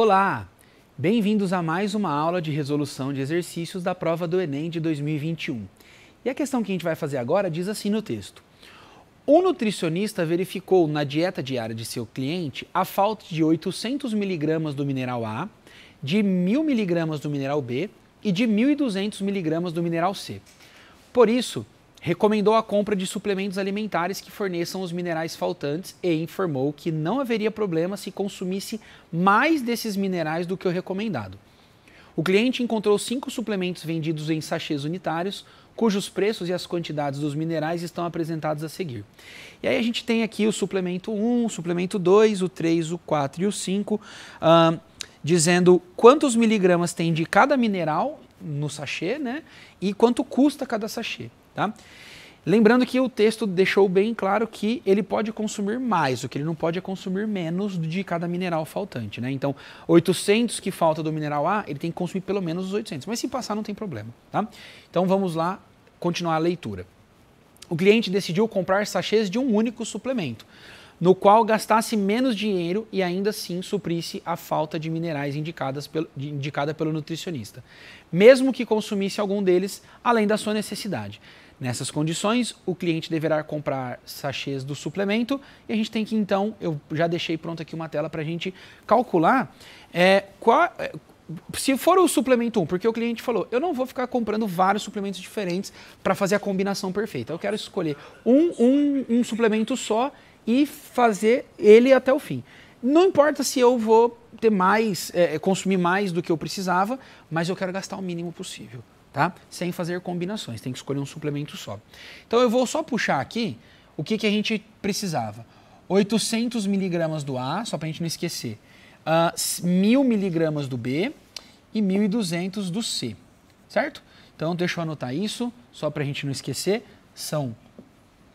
Olá! Bem-vindos a mais uma aula de resolução de exercícios da prova do Enem de 2021. E a questão que a gente vai fazer agora diz assim no texto: O nutricionista verificou na dieta diária de seu cliente a falta de 800 miligramas do mineral A, de 1000 miligramas do mineral B e de 1200 miligramas do mineral C. Por isso, recomendou a compra de suplementos alimentares que forneçam os minerais faltantes e informou que não haveria problema se consumisse mais desses minerais do que o recomendado. O cliente encontrou cinco suplementos vendidos em sachês unitários, cujos preços e as quantidades dos minerais estão apresentados a seguir. E aí a gente tem aqui o suplemento 1, o suplemento 2, o 3, o 4 e o 5, uh, dizendo quantos miligramas tem de cada mineral no sachê, né? E quanto custa cada sachê, tá? Lembrando que o texto deixou bem claro que ele pode consumir mais, o que ele não pode é consumir menos de cada mineral faltante, né? Então, 800 que falta do mineral A, ele tem que consumir pelo menos os 800, mas se passar não tem problema, tá? Então vamos lá continuar a leitura. O cliente decidiu comprar sachês de um único suplemento no qual gastasse menos dinheiro e ainda assim suprisse a falta de minerais indicadas pelo, indicada pelo nutricionista, mesmo que consumisse algum deles além da sua necessidade. Nessas condições, o cliente deverá comprar sachês do suplemento e a gente tem que então, eu já deixei pronto aqui uma tela para a gente calcular é, qual, é, se for o suplemento 1, porque o cliente falou, eu não vou ficar comprando vários suplementos diferentes para fazer a combinação perfeita. Eu quero escolher um, um, um suplemento só e fazer ele até o fim. Não importa se eu vou ter mais, é, é, consumir mais do que eu precisava, mas eu quero gastar o mínimo possível, tá? Sem fazer combinações, tem que escolher um suplemento só. Então eu vou só puxar aqui o que, que a gente precisava. 800 miligramas do A, só para a gente não esquecer. Uh, ah, 1000 miligramas do B e 1200 do C, certo? Então deixa eu anotar isso, só para a gente não esquecer. São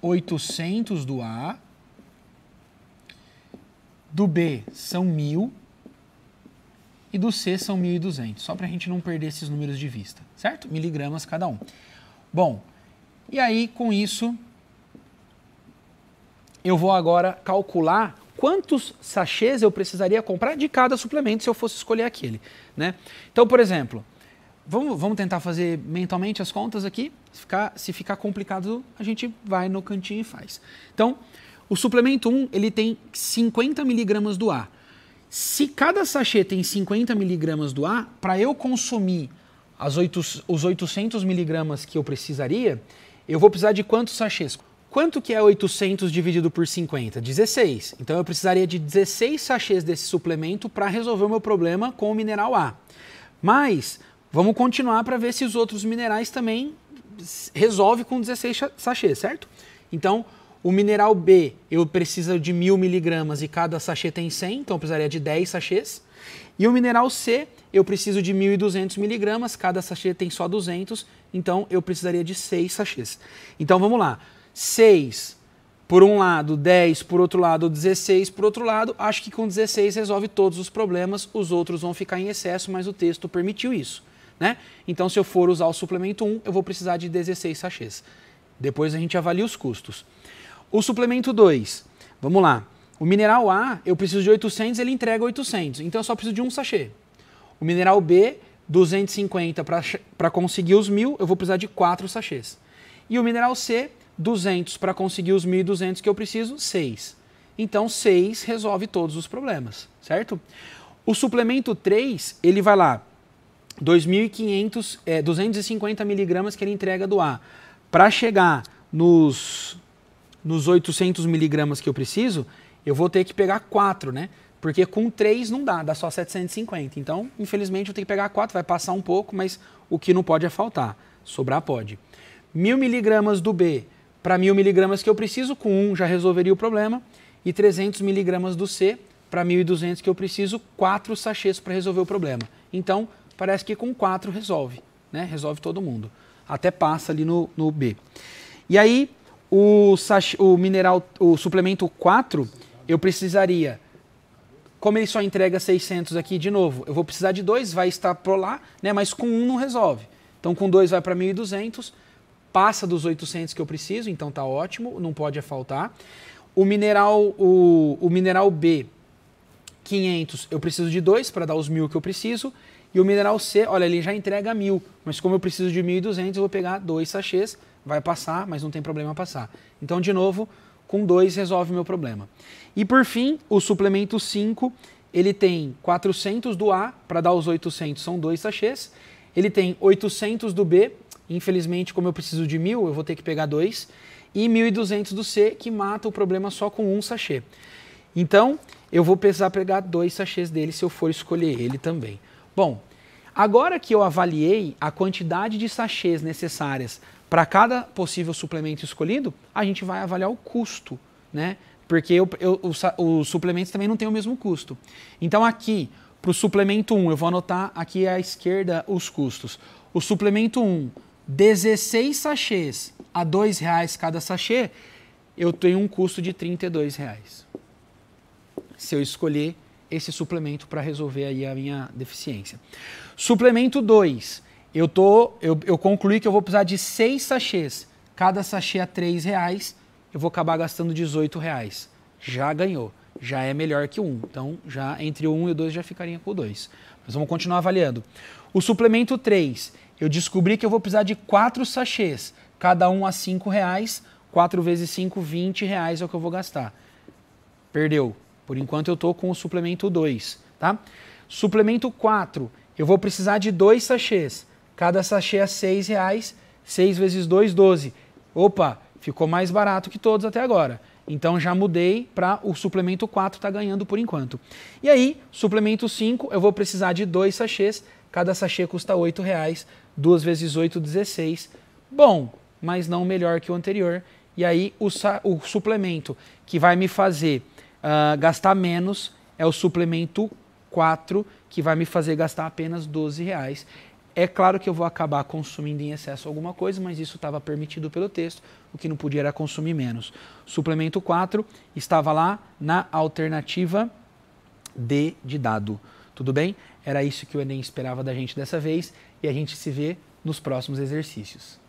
800 do A, do B são 1.000 e do C são 1.200, só para a gente não perder esses números de vista, certo? Miligramas cada um. Bom, e aí com isso eu vou agora calcular quantos sachês eu precisaria comprar de cada suplemento se eu fosse escolher aquele. Né? Então, por exemplo, vamos, vamos tentar fazer mentalmente as contas aqui. Se ficar, se ficar complicado, a gente vai no cantinho e faz. Então, o suplemento 1 ele tem 50 miligramas do A. Se cada sachê tem 50 miligramas do A, para eu consumir as 8, os 800 miligramas que eu precisaria, eu vou precisar de quantos sachês? Quanto que é 800 dividido por 50? 16. Então eu precisaria de 16 sachês desse suplemento para resolver o meu problema com o mineral A. Mas vamos continuar para ver se os outros minerais também resolve com 16 sachês, certo? Então, o mineral B, eu preciso de mil miligramas e cada sachê tem 100, então eu precisaria de 10 sachês. E o mineral C, eu preciso de 1.200 miligramas, cada sachê tem só 200, então eu precisaria de 6 sachês. Então vamos lá, 6 por um lado, 10 por outro lado, 16 por outro lado, acho que com 16 resolve todos os problemas, os outros vão ficar em excesso, mas o texto permitiu isso. Né? Então se eu for usar o suplemento 1, eu vou precisar de 16 sachês. Depois a gente avalia os custos. O suplemento 2, vamos lá. O mineral A, eu preciso de 800, ele entrega 800. Então eu só preciso de um sachê. O mineral B, 250 para conseguir os 1.000, eu vou precisar de 4 sachês. E o mineral C, 200 para conseguir os 1.200 que eu preciso, 6. Então 6 resolve todos os problemas, certo? O suplemento 3, ele vai lá, 2.500, é, 250 miligramas que ele entrega do A. Para chegar nos nos 800 miligramas que eu preciso, eu vou ter que pegar 4, né? Porque com 3 não dá, dá só 750. Então, infelizmente, eu tenho que pegar 4, vai passar um pouco, mas o que não pode é faltar. Sobrar pode. 1000 miligramas do B para 1000 miligramas que eu preciso, com 1 já resolveria o problema. E 300 miligramas do C para 1.200 que eu preciso, 4 sachês para resolver o problema. Então, parece que com 4 resolve, né? Resolve todo mundo. Até passa ali no, no B. E aí, o, o mineral, o suplemento 4, eu precisaria como ele só entrega 600 aqui de novo, eu vou precisar de dois, vai estar pro lá, né? Mas com um não resolve. Então com dois vai para 1.200, passa dos 800 que eu preciso, então tá ótimo, não pode faltar. O mineral, o, o mineral B, 500, eu preciso de dois para dar os mil que eu preciso. E o mineral C, olha, ele já entrega mil, mas como eu preciso de 1.200, eu vou pegar dois sachês, vai passar, mas não tem problema passar. Então, de novo, com dois resolve o meu problema. E por fim, o suplemento 5, ele tem 400 do A, para dar os 800 são dois sachês, ele tem 800 do B, infelizmente, como eu preciso de mil, eu vou ter que pegar dois, e 1.200 do C, que mata o problema só com um sachê. Então, eu vou precisar pegar dois sachês dele se eu for escolher ele também. Bom, agora que eu avaliei a quantidade de sachês necessárias para cada possível suplemento escolhido, a gente vai avaliar o custo, né? Porque eu, eu, os, os suplementos também não têm o mesmo custo. Então aqui, para o suplemento 1, eu vou anotar aqui à esquerda os custos. O suplemento 1, 16 sachês a R$ 2,00 cada sachê, eu tenho um custo de R$ 32,00. Se eu escolher esse suplemento para resolver aí a minha deficiência. Suplemento 2. Eu, eu, eu concluí que eu vou precisar de 6 sachês. Cada sachê a 3 reais, eu vou acabar gastando 18 reais. Já ganhou. Já é melhor que um. Então, já entre o 1 um e o 2 já ficaria com o 2. Mas vamos continuar avaliando. O suplemento 3. Eu descobri que eu vou precisar de 4 sachês. Cada um a 5 reais. 4 vezes 5, 20 reais é o que eu vou gastar. Perdeu. Por enquanto eu estou com o suplemento 2, tá? Suplemento 4, eu vou precisar de dois sachês. Cada sachê é R$ reais, 6 vezes 2, 12. Opa, ficou mais barato que todos até agora. Então já mudei para o suplemento 4 está ganhando por enquanto. E aí, suplemento 5, eu vou precisar de dois sachês. Cada sachê custa R$ reais, 2 vezes 8, 16. Bom, mas não melhor que o anterior. E aí o, o suplemento que vai me fazer uh, gastar menos é o suplemento 4, que vai me fazer gastar apenas 12 reais. É claro que eu vou acabar consumindo em excesso alguma coisa, mas isso estava permitido pelo texto, o que não podia era consumir menos. Suplemento 4 estava lá na alternativa D de dado. Tudo bem? Era isso que o Enem esperava da gente dessa vez e a gente se vê nos próximos exercícios.